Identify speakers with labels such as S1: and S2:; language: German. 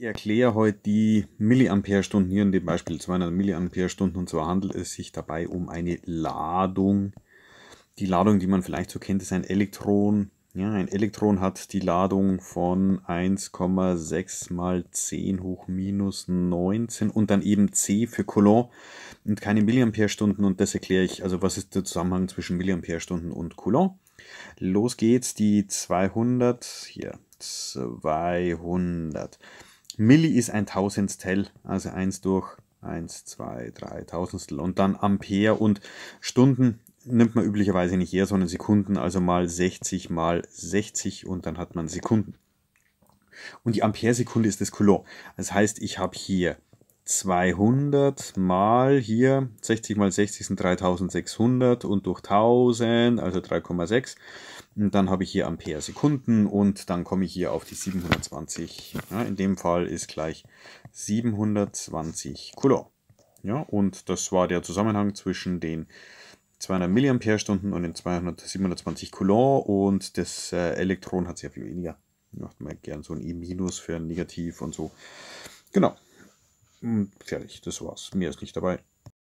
S1: Ich erkläre heute die Milliampere-Stunden hier in dem Beispiel 200 Milliampere-Stunden und zwar handelt es sich dabei um eine Ladung. Die Ladung, die man vielleicht so kennt, ist ein Elektron. Ja, ein Elektron hat die Ladung von 1,6 mal 10 hoch minus 19 und dann eben C für Coulomb und keine Milliampere-Stunden und das erkläre ich. Also was ist der Zusammenhang zwischen Milliampere-Stunden und Coulomb? Los geht's, die 200, hier, 200 Milli ist ein Tausendstel, also 1 durch 1, 2, 3 Tausendstel und dann Ampere und Stunden nimmt man üblicherweise nicht her, sondern Sekunden, also mal 60 mal 60 und dann hat man Sekunden. Und die Ampere-Sekunde ist das Coulomb. Das heißt, ich habe hier 200 mal hier, 60 mal 60 sind 3600 und durch 1000, also 3,6. Und dann habe ich hier Ampere Sekunden und dann komme ich hier auf die 720. Ja, in dem Fall ist gleich 720 Coulomb. Ja, und das war der Zusammenhang zwischen den 200 mAh und den 200, 720 Coulomb und das äh, Elektron hat sehr viel weniger. Macht man gern so ein E- für ein Negativ und so. Genau fertig, hm, das war's. Mehr ist nicht dabei.